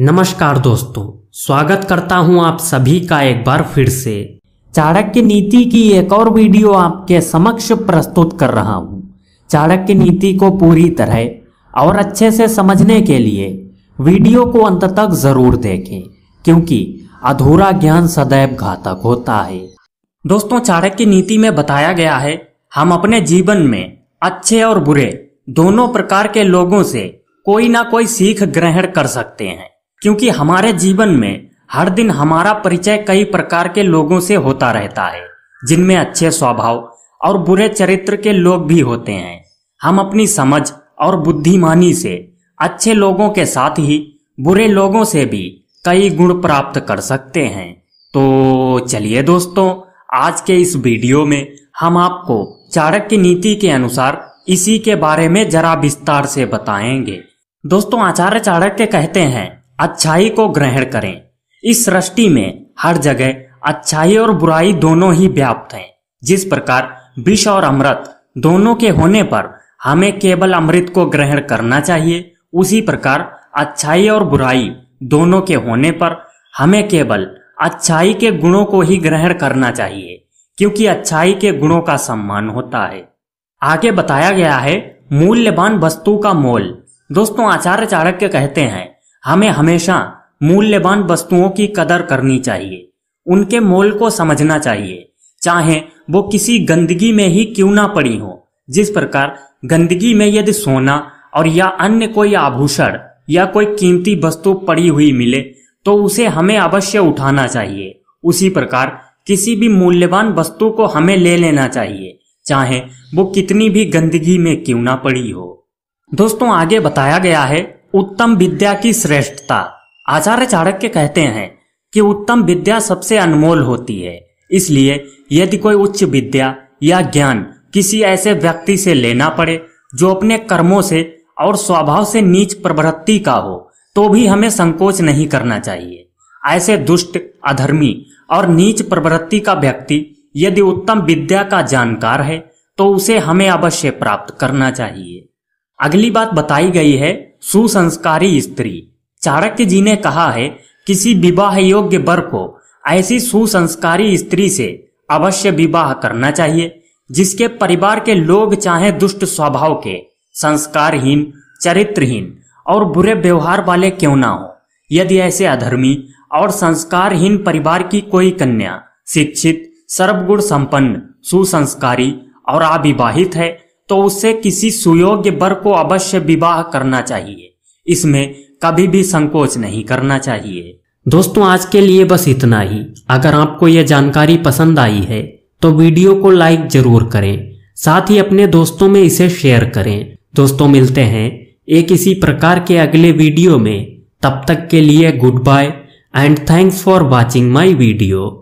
नमस्कार दोस्तों स्वागत करता हूं आप सभी का एक बार फिर से चाणक्य नीति की एक और वीडियो आपके समक्ष प्रस्तुत कर रहा हूं चाणक्य नीति को पूरी तरह और अच्छे से समझने के लिए वीडियो को अंत तक जरूर देखें क्योंकि अधूरा ज्ञान सदैव घातक होता है दोस्तों चाणक्य नीति में बताया गया है हम अपने जीवन में अच्छे और बुरे दोनों प्रकार के लोगों से कोई ना कोई सीख ग्रहण कर सकते हैं क्योंकि हमारे जीवन में हर दिन हमारा परिचय कई प्रकार के लोगों से होता रहता है जिनमें अच्छे स्वभाव और बुरे चरित्र के लोग भी होते हैं हम अपनी समझ और बुद्धिमानी से अच्छे लोगों के साथ ही बुरे लोगों से भी कई गुण प्राप्त कर सकते हैं तो चलिए दोस्तों आज के इस वीडियो में हम आपको चाणक्य की नीति के अनुसार इसी के बारे में जरा विस्तार से बताएंगे दोस्तों आचार्य चाणक्य कहते हैं अच्छाई को ग्रहण करें इस सृष्टि में हर जगह अच्छाई और बुराई दोनों ही व्याप्त हैं जिस प्रकार विष और अमृत दोनों के होने पर हमें केवल अमृत को ग्रहण करना चाहिए उसी प्रकार अच्छाई और बुराई दोनों के होने पर हमें केवल अच्छाई के गुणों को ही ग्रहण करना चाहिए क्योंकि अच्छाई के गुणों का सम्मान होता है आगे बताया गया है मूल्यवान वस्तु का मोल दोस्तों आचार्य चाणक्य कहते हैं हमें हमेशा मूल्यवान वस्तुओं की कदर करनी चाहिए उनके मोल को समझना चाहिए चाहे वो किसी गंदगी में ही क्यों ना पड़ी हो जिस प्रकार गंदगी में यदि सोना और या अन्य कोई आभूषण या कोई कीमती वस्तु पड़ी हुई मिले तो उसे हमें अवश्य उठाना चाहिए उसी प्रकार किसी भी मूल्यवान वस्तु को हमें ले लेना चाहिए चाहे वो कितनी भी गंदगी में क्यों ना पड़ी हो दोस्तों आगे बताया गया है उत्तम विद्या की श्रेष्ठता आचार्य चाणक्य कहते हैं कि उत्तम विद्या सबसे अनमोल होती है इसलिए यदि कोई उच्च विद्या या ज्ञान किसी ऐसे व्यक्ति से लेना पड़े जो अपने कर्मों से और स्वभाव से नीच प्रवृत्ति का हो तो भी हमें संकोच नहीं करना चाहिए ऐसे दुष्ट अधर्मी और नीच प्रवृत्ति का व्यक्ति यदि उत्तम विद्या का जानकार है तो उसे हमें अवश्य प्राप्त करना चाहिए अगली बात बताई गई है सुसंस्कारी स्त्री चाणक्य जी ने कहा है किसी विवाह योग्य वर को ऐसी सुसंस्कारी स्त्री से अवश्य विवाह करना चाहिए जिसके परिवार के लोग चाहे दुष्ट स्वभाव के संस्कारहीन चरित्रहीन और बुरे व्यवहार वाले क्यों ना हो यदि ऐसे अधर्मी और संस्कारहीन परिवार की कोई कन्या शिक्षित सर्वगुण संपन्न सुसंस्कारी और अविवाहित है तो उसे किसी सुयोग्य वर को अवश्य विवाह करना चाहिए इसमें कभी भी संकोच नहीं करना चाहिए दोस्तों आज के लिए बस इतना ही अगर आपको यह जानकारी पसंद आई है तो वीडियो को लाइक जरूर करें साथ ही अपने दोस्तों में इसे शेयर करें दोस्तों मिलते हैं एक इसी प्रकार के अगले वीडियो में तब तक के लिए good bye and thanks for watching my video